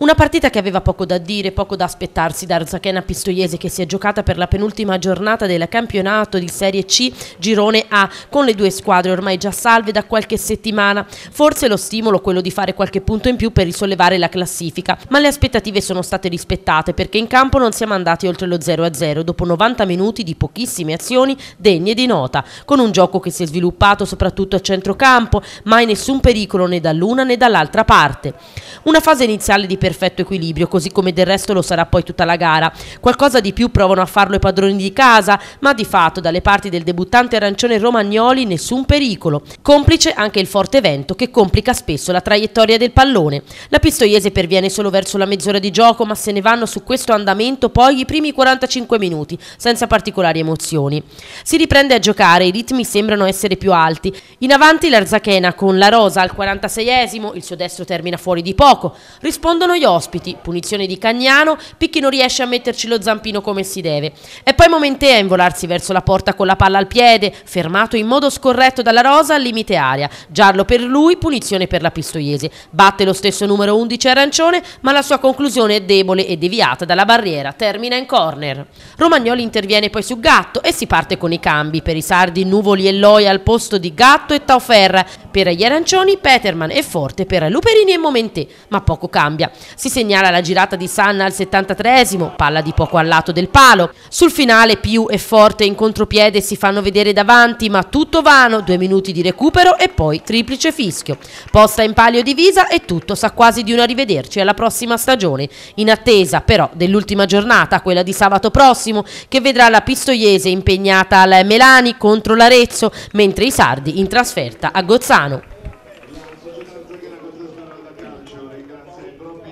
Una partita che aveva poco da dire, poco da aspettarsi da Arzachena Pistoiese che si è giocata per la penultima giornata del campionato di Serie C Girone A con le due squadre ormai già salve da qualche settimana. Forse lo stimolo quello di fare qualche punto in più per risollevare la classifica, ma le aspettative sono state rispettate perché in campo non siamo andati oltre lo 0-0 dopo 90 minuti di pochissime azioni degne di nota, con un gioco che si è sviluppato soprattutto a centrocampo, mai nessun pericolo né dall'una né dall'altra parte. Una fase iniziale di per perfetto equilibrio, così come del resto lo sarà poi tutta la gara. Qualcosa di più provano a farlo i padroni di casa, ma di fatto dalle parti del debuttante arancione Romagnoli nessun pericolo. Complice anche il forte vento che complica spesso la traiettoria del pallone. La Pistoiese perviene solo verso la mezz'ora di gioco, ma se ne vanno su questo andamento poi i primi 45 minuti, senza particolari emozioni. Si riprende a giocare, i ritmi sembrano essere più alti. In avanti l'Arzachena con la Rosa al 46esimo, il suo destro termina fuori di poco. Rispondono gli ospiti, punizione di Cagnano, Picchi non riesce a metterci lo zampino come si deve. È poi Momentea a involarsi verso la porta con la palla al piede, fermato in modo scorretto dalla Rosa al limite area. Giallo per lui, punizione per la Pistoiese. Batte lo stesso numero 11 Arancione, ma la sua conclusione è debole e deviata dalla barriera, termina in corner. Romagnoli interviene poi su Gatto e si parte con i cambi per i sardi Nuvoli e Loia al posto di Gatto e Tauferra. per gli arancioni Peterman e Forte per Luperini e Momentè, ma poco cambia. Si segnala la girata di Sanna al 73esimo, palla di poco al lato del palo. Sul finale Più e Forte in contropiede si fanno vedere davanti, ma tutto vano, due minuti di recupero e poi triplice fischio. Posta in palio divisa e tutto sa quasi di un arrivederci alla prossima stagione, in attesa però dell'ultima giornata, quella di sabato prossimo, che vedrà la Pistoiese impegnata alla Melani contro l'Arezzo, mentre i Sardi in trasferta a Gozzano.